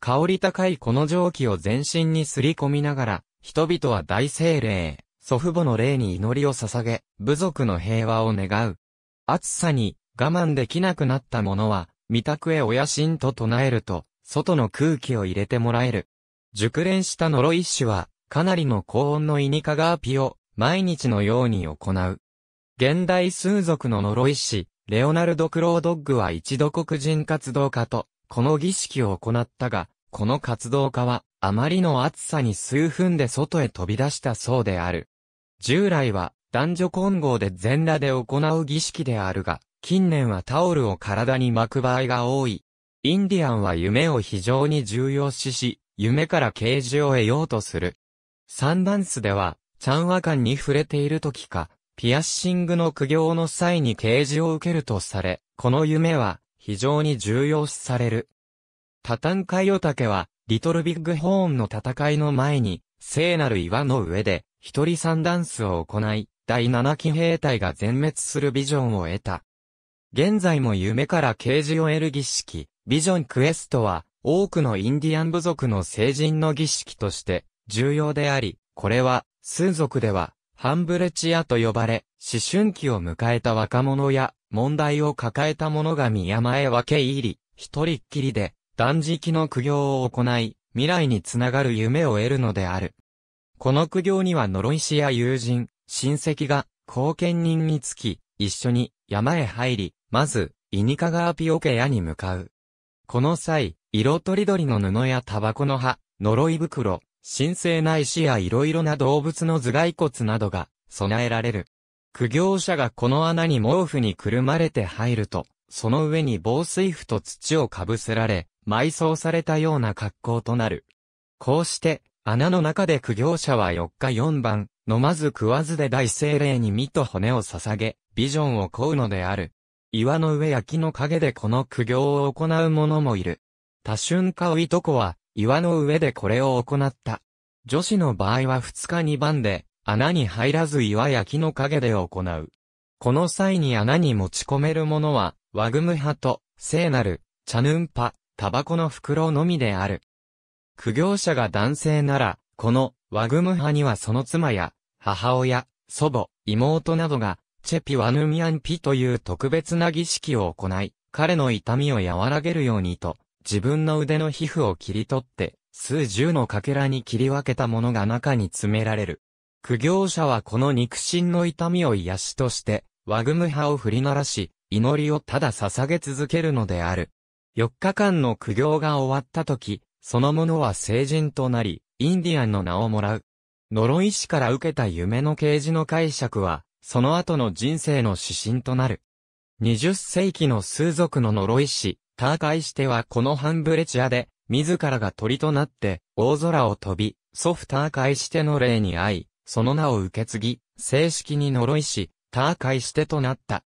S1: 香り高いこの蒸気を全身にすり込みながら、人々は大精霊、祖父母の霊に祈りを捧げ、部族の平和を願う。暑さに我慢できなくなった者は、御宅へおやと唱えると、外の空気を入れてもらえる。熟練した呪い師は、かなりの高温のイニカガーピを、毎日のように行う。現代数族の呪い師、レオナルド・クロードッグは一度黒人活動家と、この儀式を行ったが、この活動家は、あまりの暑さに数分で外へ飛び出したそうである。従来は、男女混合で全裸で行う儀式であるが、近年はタオルを体に巻く場合が多い。インディアンは夢を非常に重要視し、夢から啓示を得ようとする。サンダンスでは、チャンワ感に触れている時か、ピアッシングの苦行の際に啓示を受けるとされ、この夢は非常に重要視される。タタンカイオタケは、リトルビッグホーンの戦いの前に、聖なる岩の上で、一人三ダンスを行い、第七期兵隊が全滅するビジョンを得た。現在も夢から啓示を得る儀式、ビジョンクエストは、多くのインディアン部族の成人の儀式として重要であり、これは、数族では、ハンブレチアと呼ばれ、思春期を迎えた若者や、問題を抱えた者が宮前分け入り、一人っきりで、断食の苦行を行い、未来につながる夢を得るのである。この苦行には呪い師や友人、親戚が、後見人につき、一緒に山へ入り、まず、イニカガーピオケ屋に向かう。この際、色とりどりの布やタバコの葉、呪い袋、神聖な石や色々な動物の頭蓋骨などが備えられる。苦行者がこの穴に毛布にくるまれて入ると、その上に防水布と土をかぶせられ、埋葬されたような格好となる。こうして、穴の中で苦行者は4日4番、飲まず食わずで大精霊に身と骨を捧げ、ビジョンを乞うのである。岩の上焼きの陰でこの苦行を行う者もいる。多春かおいとこは、岩の上でこれを行った。女子の場合は2日2番で、穴に入らず岩や木の陰で行う。この際に穴に持ち込めるものは、ワグム派と、聖なる、茶ヌンパ、タバコの袋のみである。苦行者が男性なら、この、ワグム派にはその妻や、母親、祖母、妹などが、チェピワヌミアンピという特別な儀式を行い、彼の痛みを和らげるようにと、自分の腕の皮膚を切り取って、数十のかけらに切り分けたものが中に詰められる。苦行者はこの肉親の痛みを癒しとして、ワグム派を振り鳴らし、祈りをただ捧げ続けるのである。4日間の苦行が終わった時、その者は成人となり、インディアンの名をもらう。呪い師から受けた夢の啓示の解釈は、その後の人生の指針となる。20世紀の数族の呪い師、ターカイシテはこのハンブレチアで、自らが鳥となって、大空を飛び、祖父ターカイシテの霊に会い、その名を受け継ぎ、正式に呪い師、ターカイシテとなった。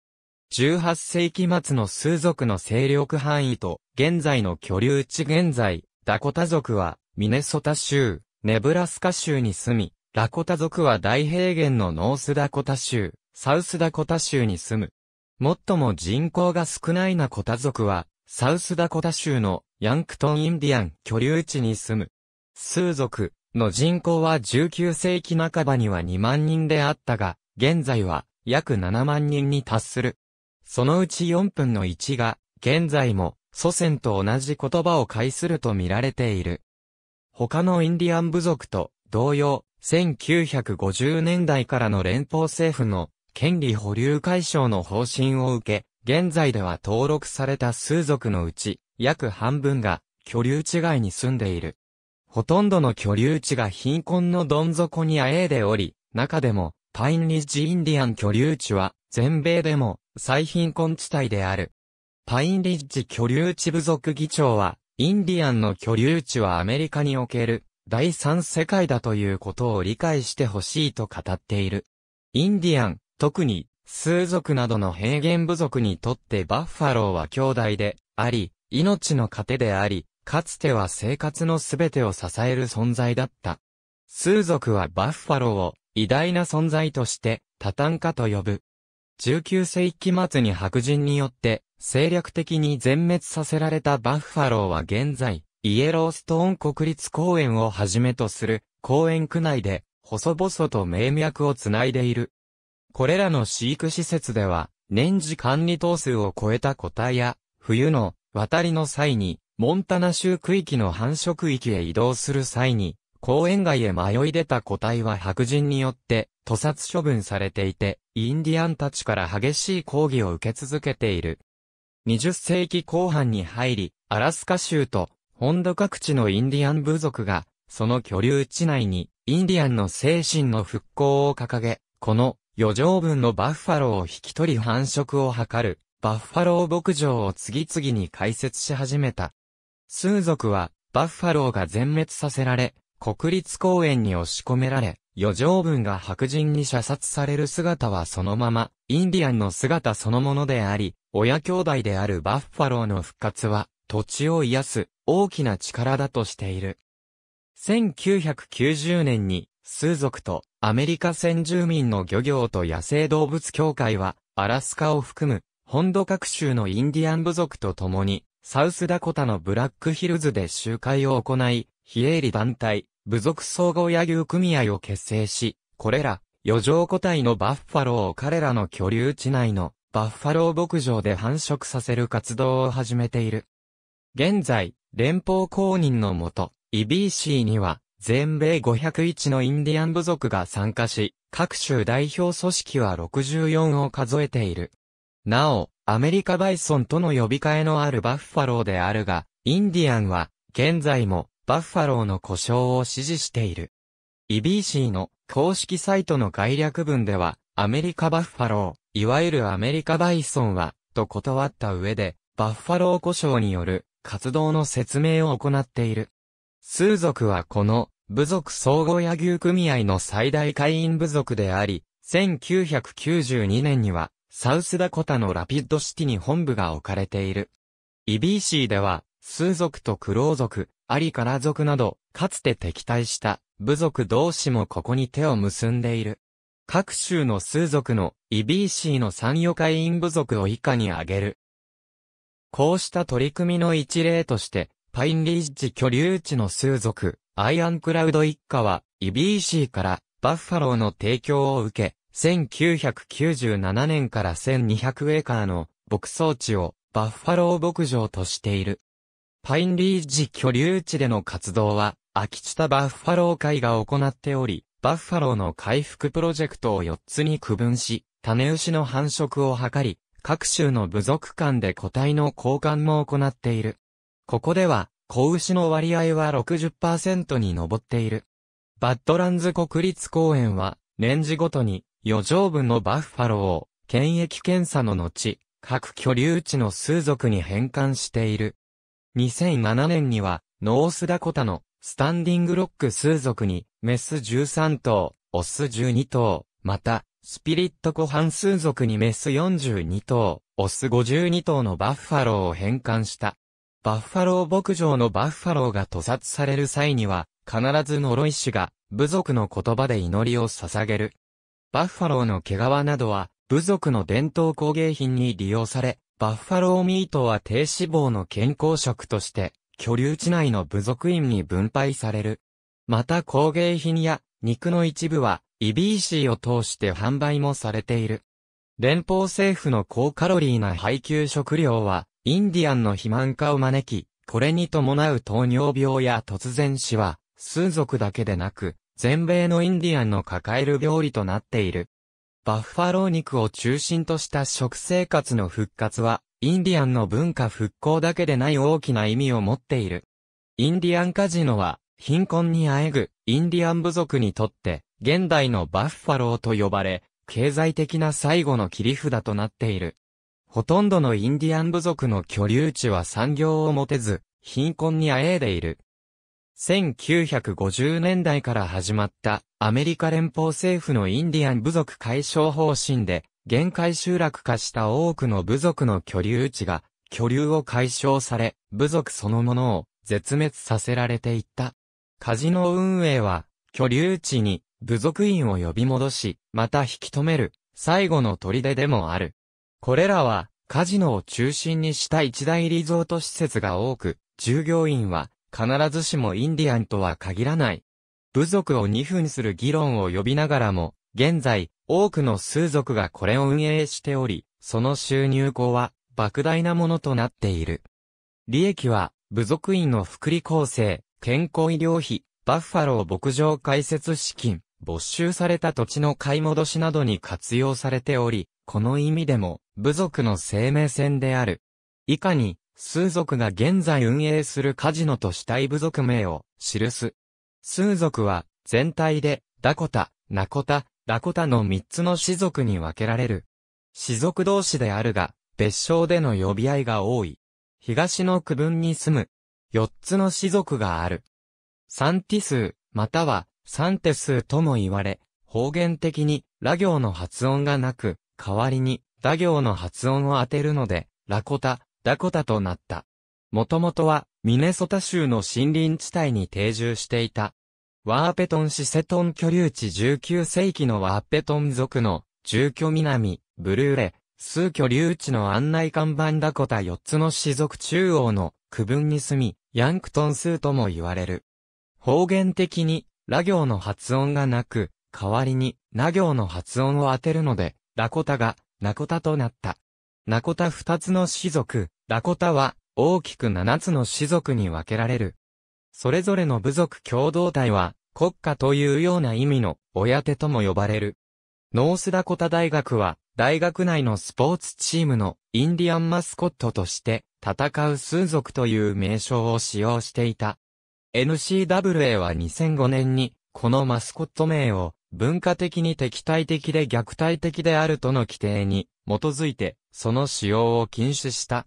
S1: 18世紀末の数族の勢力範囲と、現在の居留地現在、ダコタ族は、ミネソタ州、ネブラスカ州に住み、ラコタ族は大平原のノースダコタ州、サウスダコタ州に住む。最も人口が少ないナコタ族は、サウスダコタ州のヤンクトンインディアン居留地に住む。スー族の人口は19世紀半ばには2万人であったが、現在は約7万人に達する。そのうち4分の1が、現在も祖先と同じ言葉を介すると見られている。他のインディアン部族と同様、1950年代からの連邦政府の権利保留解消の方針を受け、現在では登録された数族のうち、約半分が居留地外に住んでいる。ほとんどの居留地が貧困のどん底にあえいでおり、中でもパインリッジインディアン居留地は全米でも最貧困地帯である。パインリッジ居留地部族議長は、インディアンの居留地はアメリカにおける第三世界だということを理解してほしいと語っている。インディアン、特に、数族などの平原部族にとってバッファローは兄弟であり、命の糧であり、かつては生活のすべてを支える存在だった。数族はバッファローを偉大な存在として多端化と呼ぶ。19世紀末に白人によって精力的に全滅させられたバッファローは現在、イエローストーン国立公園をはじめとする公園区内で細々と名脈をつないでいる。これらの飼育施設では年次管理等数を超えた個体や冬の渡りの際にモンタナ州区域の繁殖域へ移動する際に公園外へ迷い出た個体は白人によって屠殺処分されていてインディアンたちから激しい抗議を受け続けている。20世紀後半に入り、アラスカ州と本土各地のインディアン部族が、その居留地内に、インディアンの精神の復興を掲げ、この、余剰分のバッファローを引き取り繁殖を図る、バッファロー牧場を次々に開設し始めた。数族は、バッファローが全滅させられ、国立公園に押し込められ、余剰分が白人に射殺される姿はそのまま、インディアンの姿そのものであり、親兄弟であるバッファローの復活は、土地を癒す、大きな力だとしている。1990年に、数族とアメリカ先住民の漁業と野生動物協会は、アラスカを含む、本土各州のインディアン部族と共に、サウスダコタのブラックヒルズで集会を行い、非営利団体、部族総合野球組合を結成し、これら、余剰個体のバッファローを彼らの居留地内のバッファロー牧場で繁殖させる活動を始めている。現在、連邦公認のもと、EBC には、全米501のインディアン部族が参加し、各州代表組織は64を数えている。なお、アメリカバイソンとの呼び替えのあるバッファローであるが、インディアンは、現在も、バッファローの故障を支持している。EBC の公式サイトの概略文では、アメリカバッファロー、いわゆるアメリカバイソンは、と断った上で、バッファロー故障による活動の説明を行っている。数族はこの、部族総合野球組合の最大会員部族であり、1992年には、サウスダコタのラピッドシティに本部が置かれている。イビーシーでは、数族とクロー族、アリカラ族など、かつて敵対した部族同士もここに手を結んでいる。各州の数族のイビーシーの参与会員部族を以下に挙げる。こうした取り組みの一例として、パインリッジ居留地の数族、アイアンクラウド一家は、イビーシーからバッファローの提供を受け、1997年から1200エーカーの牧草地をバッファロー牧場としている。パインリージ居留地での活動は、秋田バッファロー会が行っており、バッファローの回復プロジェクトを4つに区分し、種牛の繁殖を図り、各州の部族間で個体の交換も行っている。ここでは、子牛の割合は60%に上っている。バッドランズ国立公園は、年次ごとに、余剰分のバッファローを、検疫検査の後、各居留地の数族に返還している。2007年には、ノースダコタの、スタンディングロック数族に、メス13頭、オス12頭、また、スピリット湖半数族にメス42頭、オス52頭のバッファローを返還した。バッファロー牧場のバッファローが屠殺される際には、必ず呪い師が、部族の言葉で祈りを捧げる。バッファローの毛皮などは、部族の伝統工芸品に利用され、バッファローミートは低脂肪の健康食として、居留地内の部族員に分配される。また工芸品や肉の一部は、EBC を通して販売もされている。連邦政府の高カロリーな配給食料は、インディアンの肥満化を招き、これに伴う糖尿病や突然死は、数族だけでなく、全米のインディアンの抱える病理となっている。バッファロー肉を中心とした食生活の復活は、インディアンの文化復興だけでない大きな意味を持っている。インディアンカジノは、貧困にあえぐインディアン部族にとって、現代のバッファローと呼ばれ、経済的な最後の切り札となっている。ほとんどのインディアン部族の居留地は産業を持てず、貧困にあえいでいる。1950年代から始まったアメリカ連邦政府のインディアン部族解消方針で、限界集落化した多くの部族の居留地が、居留を解消され、部族そのものを絶滅させられていった。カジノ運営は、居留地に部族員を呼び戻し、また引き止める、最後の砦でもある。これらは、カジノを中心にした一大リゾート施設が多く、従業員は、必ずしもインディアンとは限らない。部族を二分する議論を呼びながらも、現在、多くの数族がこれを運営しており、その収入後は、莫大なものとなっている。利益は、部族員の福利厚生、健康医療費、バッファロー牧場開設資金、没収された土地の買い戻しなどに活用されており、この意味でも、部族の生命線である。以下に、数族が現在運営するカジノと主体部族名を記す。数族は、全体で、ダコタ、ナコタ、ラコタの3つの氏族に分けられる。氏族同士であるが、別称での呼び合いが多い。東の区分に住む、四つの氏族がある。サンティ数、またはサンテ数とも言われ、方言的に、ラ行の発音がなく、代わりに、ダ行の発音を当てるので、ラコタ、ダコタとなった。もともとは、ミネソタ州の森林地帯に定住していた。ワーペトン市セトン居留地19世紀のワーペトン族の住居南、ブルーレ、数居留地の案内看板ダコタ4つの氏族中央の区分に住み、ヤンクトン数とも言われる。方言的に、ラ行の発音がなく、代わりに、ナ行の発音を当てるので、ラコタが、ナコタとなった。ナコタ二つの氏族、ラコタは、大きく七つの氏族に分けられる。それぞれの部族共同体は、国家というような意味の、親手とも呼ばれる。ノースダコタ大学は、大学内のスポーツチームのインディアンマスコットとして、戦う数族という名称を使用していた。NCWA は2005年に、このマスコット名を、文化的に敵対的で虐待的であるとの規定に、基づいて、その使用を禁止した。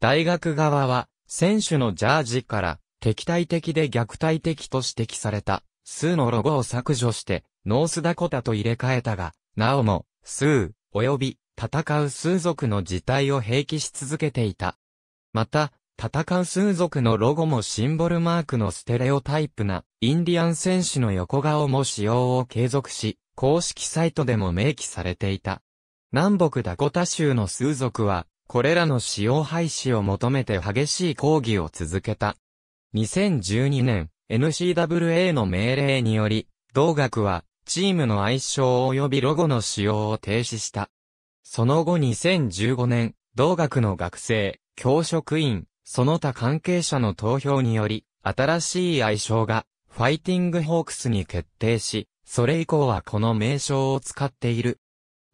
S1: 大学側は、選手のジャージから、敵対的で虐待的と指摘された、数のロゴを削除して、ノースダコタと入れ替えたが、なおも、数、及び、戦う数族の事態を併記し続けていた。また、戦う数族のロゴもシンボルマークのステレオタイプな、インディアン戦士の横顔も使用を継続し、公式サイトでも明記されていた。南北ダコタ州の数族は、これらの使用廃止を求めて激しい抗議を続けた。2012年、NCWA の命令により、同学は、チームの愛称及びロゴの使用を停止した。その後2015年、同学の学生、教職員、その他関係者の投票により、新しい愛称が、ファイティングホークスに決定し、それ以降はこの名称を使っている。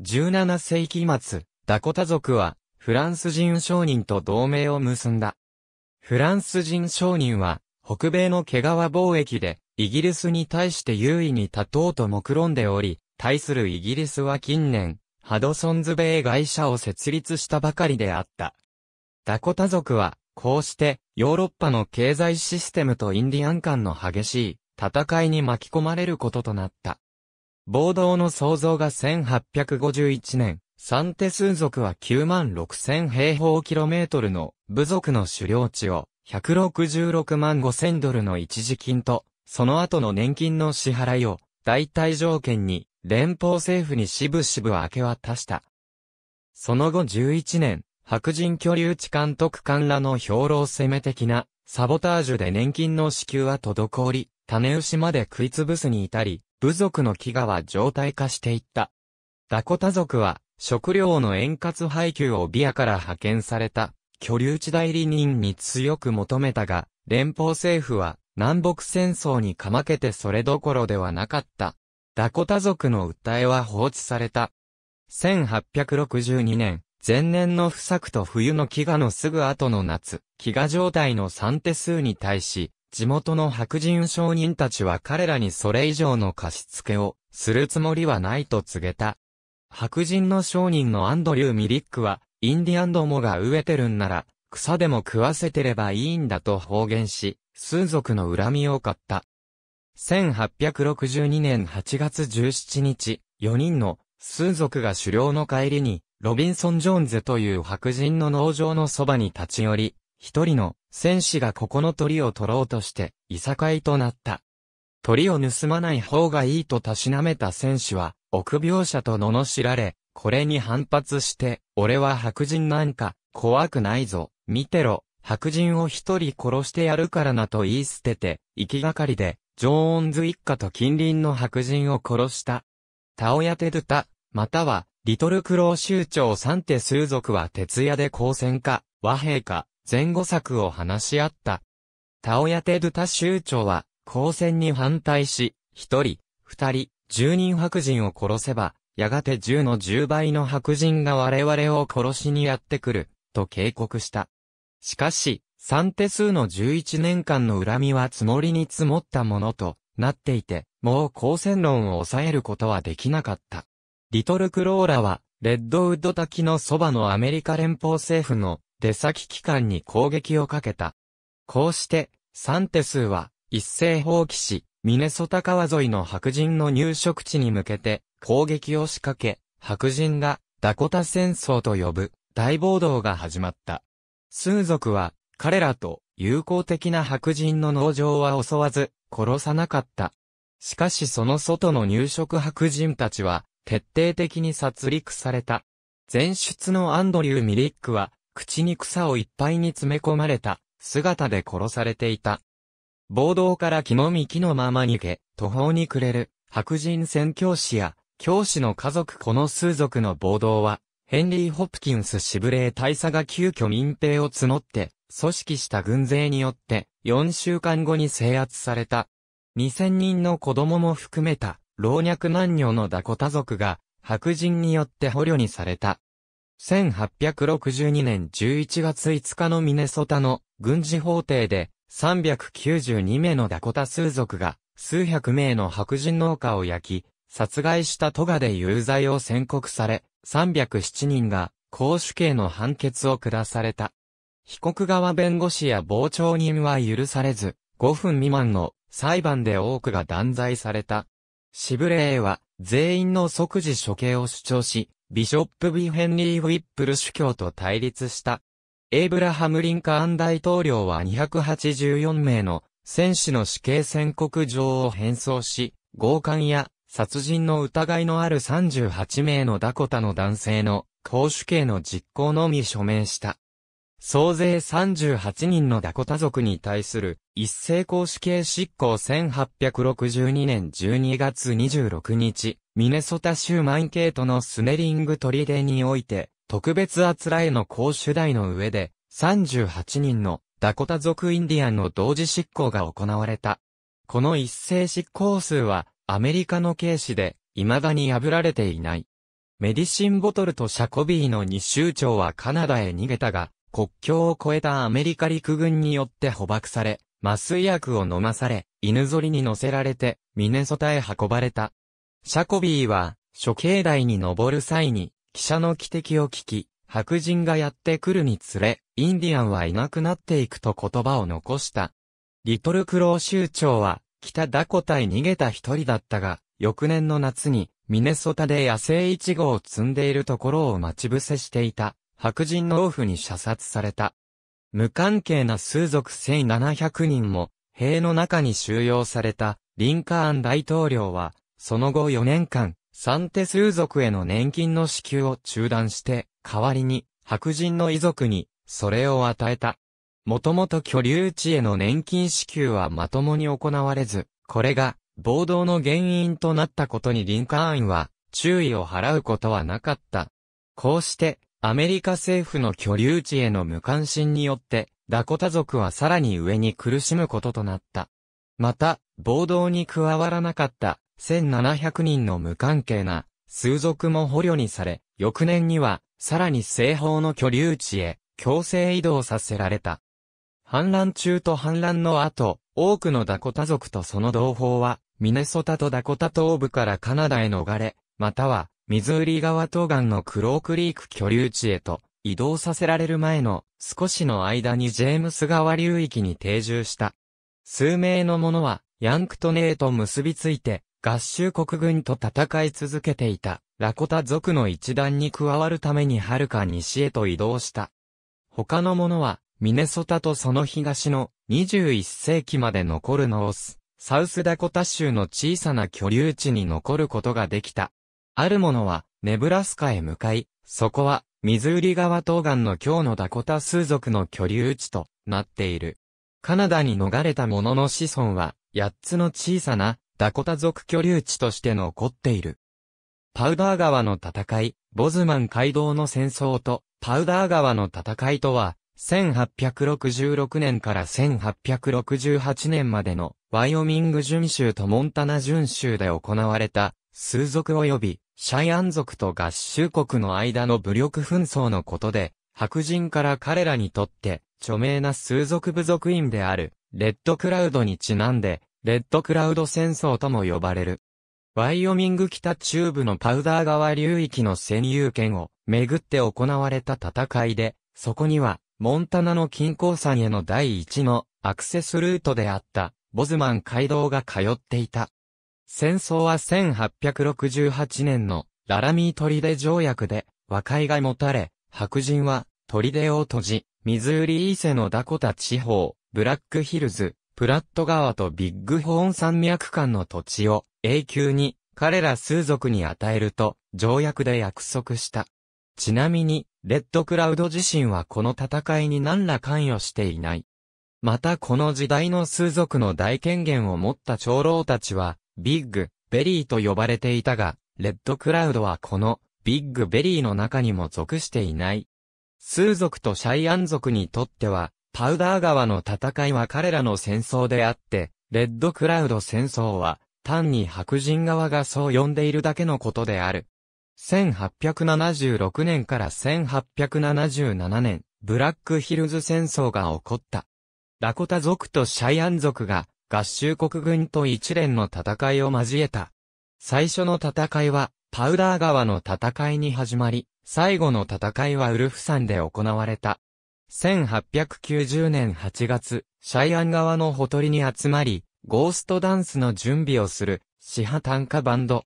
S1: 17世紀末、ダコタ族は、フランス人商人と同盟を結んだ。フランス人商人は、北米の毛皮貿易で、イギリスに対して優位に立とうと目論んでおり、対するイギリスは近年、ハドソンズ米会社を設立したばかりであった。ダコタ族は、こうしてヨーロッパの経済システムとインディアン間の激しい戦いに巻き込まれることとなった。暴動の創造が1851年、サンテス族は9万6000平方キロメートルの部族の狩猟地を166万5000ドルの一時金と、その後の年金の支払いを代替条件に連邦政府にしぶしぶ明け渡した。その後11年、白人居留地監督官らの兵糧攻め的なサボタージュで年金の支給は滞り、種牛まで食いつぶすに至り、部族の飢餓は常態化していった。ダコタ族は、食料の円滑配給をビアから派遣された、居留地代理人に強く求めたが、連邦政府は、南北戦争にかまけてそれどころではなかった。ダコタ族の訴えは放置された。1862年、前年の不作と冬の飢餓のすぐ後の夏、飢餓状態の三手数に対し、地元の白人商人たちは彼らにそれ以上の貸し付けをするつもりはないと告げた。白人の商人のアンドリュー・ミリックは、インディアンどもが飢えてるんなら、草でも食わせてればいいんだと方言し、数族の恨みを買った。1862年8月17日、4人の数族が狩猟の帰りに、ロビンソン・ジョーンズという白人の農場のそばに立ち寄り、一人の戦士がここの鳥を取ろうとして、いさかいとなった。鳥を盗まない方がいいとたしなめた戦士は、臆病者と罵られ、これに反発して、俺は白人なんか、怖くないぞ、見てろ、白人を一人殺してやるからなと言い捨てて、行きがかりで、ジョーンズ一家と近隣の白人を殺した。タオヤテドゥタ、または、リトルクロー州長三手数族は徹夜で交戦か、和平か、前後策を話し合った。タオヤテドゥタ州長は、交戦に反対し、一人、二人、十人白人を殺せば、やがて十の十倍の白人が我々を殺しにやってくる、と警告した。しかし、三手数の11年間の恨みは積もりに積もったものとなっていて、もう交戦論を抑えることはできなかった。リトルクローラは、レッドウッド滝のそばのアメリカ連邦政府の出先機関に攻撃をかけた。こうして、サンテスは一斉放棄し、ミネソタ川沿いの白人の入植地に向けて攻撃を仕掛け、白人がダコタ戦争と呼ぶ大暴動が始まった。数族は彼らと友好的な白人の農場は襲わず殺さなかった。しかしその外の入植白人たちは徹底的に殺戮された。前出のアンドリュー・ミリックは、口に草をいっぱいに詰め込まれた、姿で殺されていた。暴動から気の幹のまま逃げ、途方に暮れる、白人宣教師や、教師の家族この数族の暴動は、ヘンリー・ホプキンス・シブレー大佐が急遽民兵を募って、組織した軍勢によって、4週間後に制圧された。2000人の子供も含めた、老若男女のダコタ族が白人によって捕虜にされた。1862年11月5日のミネソタの軍事法廷で392名のダコタ数族が数百名の白人農家を焼き、殺害したトガで有罪を宣告され、307人が公主刑の判決を下された。被告側弁護士や傍聴人は許されず、5分未満の裁判で多くが断罪された。シブレーは、全員の即時処刑を主張し、ビショップ・ビ・ヘンリー・ウィップル主教と対立した。エイブラハム・リンカーン大統領は284名の戦士の死刑宣告状を変装し、強姦や殺人の疑いのある38名のダコタの男性の公主刑の実行のみ署名した。総勢38人のダコタ族に対する一斉公主刑執行1862年12月26日、ミネソタ州マンケートのスネリング砦において、特別あつらえの公主代の上で、38人のダコタ族インディアンの同時執行が行われた。この一斉執行数は、アメリカの軽視で、未だに破られていない。メディシンボトルとシャコビーの二州長はカナダへ逃げたが、国境を越えたアメリカ陸軍によって捕獲され、麻酔薬を飲まされ、犬ぞりに乗せられて、ミネソタへ運ばれた。シャコビーは、処刑台に登る際に、記者の汽笛を聞き、白人がやってくるにつれ、インディアンはいなくなっていくと言葉を残した。リトルクロー州長は、北ダコタへ逃げた一人だったが、翌年の夏に、ミネソタで野生イチゴを積んでいるところを待ち伏せしていた、白人の王府に射殺された。無関係な数族1700人も、兵の中に収容された、リンカーン大統領は、その後4年間、サンテ数族への年金の支給を中断して、代わりに、白人の遺族に、それを与えた。もともと居留地への年金支給はまともに行われず、これが、暴動の原因となったことにリンカーンは、注意を払うことはなかった。こうして、アメリカ政府の居留地への無関心によって、ダコタ族はさらに上に苦しむこととなった。また、暴動に加わらなかった1700人の無関係な数族も捕虜にされ、翌年には、さらに西方の居留地へ強制移動させられた。反乱中と反乱の後、多くのダコタ族とその同胞は、ミネソタとダコタ東部からカナダへ逃れ、またはミズーリ川東岸のクロークリーク居留地へと移動させられる前の少しの間にジェームス川流域に定住した。数名の者はヤンクトネーと結びついて合衆国軍と戦い続けていたラコタ族の一団に加わるために遥か西へと移動した。他の者はミネソタとその東の21世紀まで残るノース、サウスダコタ州の小さな居留地に残ることができた。ある者は、ネブラスカへ向かい、そこは、ミズーリ川東岸の今日のダコタ数族の居留地となっている。カナダに逃れた者の子孫は、八つの小さなダコタ族居留地として残っている。パウダー川の戦い、ボズマン街道の戦争と、パウダー川の戦いとは、1866年から1868年までの、ワイオミング巡州とモンタナ巡州で行われた、数族及びシャイアン族と合衆国の間の武力紛争のことで、白人から彼らにとって、著名な数族部族員である、レッドクラウドにちなんで、レッドクラウド戦争とも呼ばれる。ワイオミング北中部のパウダー川流域の占有権をめぐって行われた戦いで、そこには、モンタナの近郊山への第一のアクセスルートであった、ボズマン街道が通っていた。戦争は1868年のララミー砦条約で和解が持たれ、白人は砦を閉じ、ミズーリー伊勢のダコタ地方、ブラックヒルズ、プラット川とビッグホーン山脈間の土地を永久に彼ら数族に与えると条約で約束した。ちなみに、レッドクラウド自身はこの戦いに何ら関与していない。またこの時代の数族の大権限を持った長老たちは、ビッグ、ベリーと呼ばれていたが、レッドクラウドはこのビッグベリーの中にも属していない。スー族とシャイアン族にとっては、パウダー川の戦いは彼らの戦争であって、レッドクラウド戦争は、単に白人側がそう呼んでいるだけのことである。1876年から1877年、ブラックヒルズ戦争が起こった。ラコタ族とシャイアン族が合衆国軍と一連の戦いを交えた。最初の戦いは、パウダー川の戦いに始まり、最後の戦いはウルフ山で行われた。1890年8月、シャイアン川のほとりに集まり、ゴーストダンスの準備をする、シハ短歌バンド。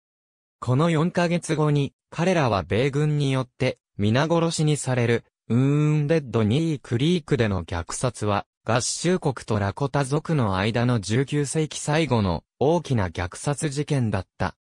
S1: この4ヶ月後に、彼らは米軍によって、皆殺しにされる、ウーンデッドニークリークでの虐殺は、合衆国とラコタ族の間の19世紀最後の大きな虐殺事件だった。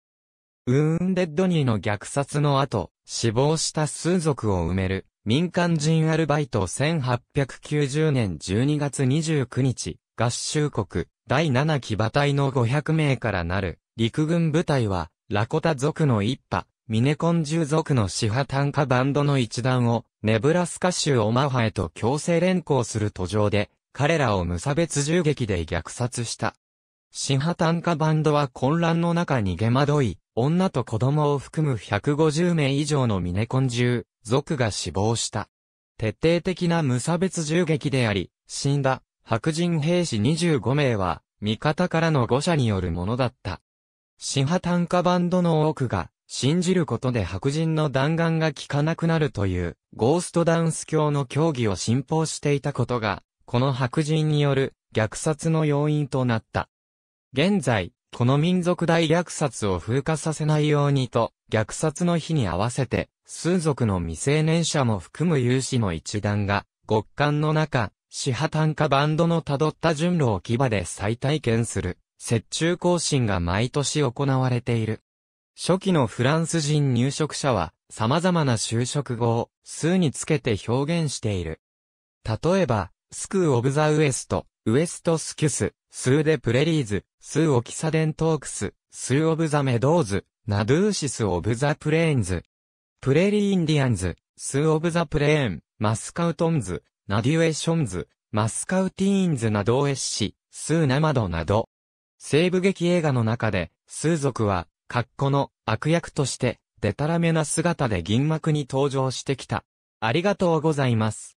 S1: ウーンデッドニーの虐殺の後、死亡した数族を埋める民間人アルバイト1890年12月29日、合衆国第7騎馬隊の500名からなる陸軍部隊は、ラコタ族の一派、ミネコン従族のシハタンカバンドの一団を、ネブラスカ州オマハへと強制連行する途上で、彼らを無差別銃撃で虐殺した。新破炭化バンドは混乱の中逃げ惑い、女と子供を含む150名以上のミネコン銃、族が死亡した。徹底的な無差別銃撃であり、死んだ白人兵士25名は、味方からの誤射によるものだった。新破炭化バンドの多くが、信じることで白人の弾丸が効かなくなるという、ゴーストダンス教の教義を信奉していたことが、この白人による虐殺の要因となった。現在、この民族大虐殺を風化させないようにと、虐殺の日に合わせて、数族の未成年者も含む有志の一団が、極寒の中、支破単価バンドの辿った順路を牙で再体験する、雪中行進が毎年行われている。初期のフランス人入植者は、様々な就職語を数につけて表現している。例えば、スクー・オブ・ザ・ウエスト、ウエスト・スキュス、スー・デ・プレリーズ、スー・オキサデントークス、スー・オブ・ザ・メドーズ、ナドゥーシス・オブ・ザ・プレーンズ、プレリー・インディアンズ、スー・オブ・ザ・プレーン、マスカウトンズ、ナデュエーションズ、マスカウティーンズなどをッシ、スー・ナマドなど。西部劇映画の中で、スー族は、格好の悪役として、デタラメな姿で銀幕に登場してきた。ありがとうございます。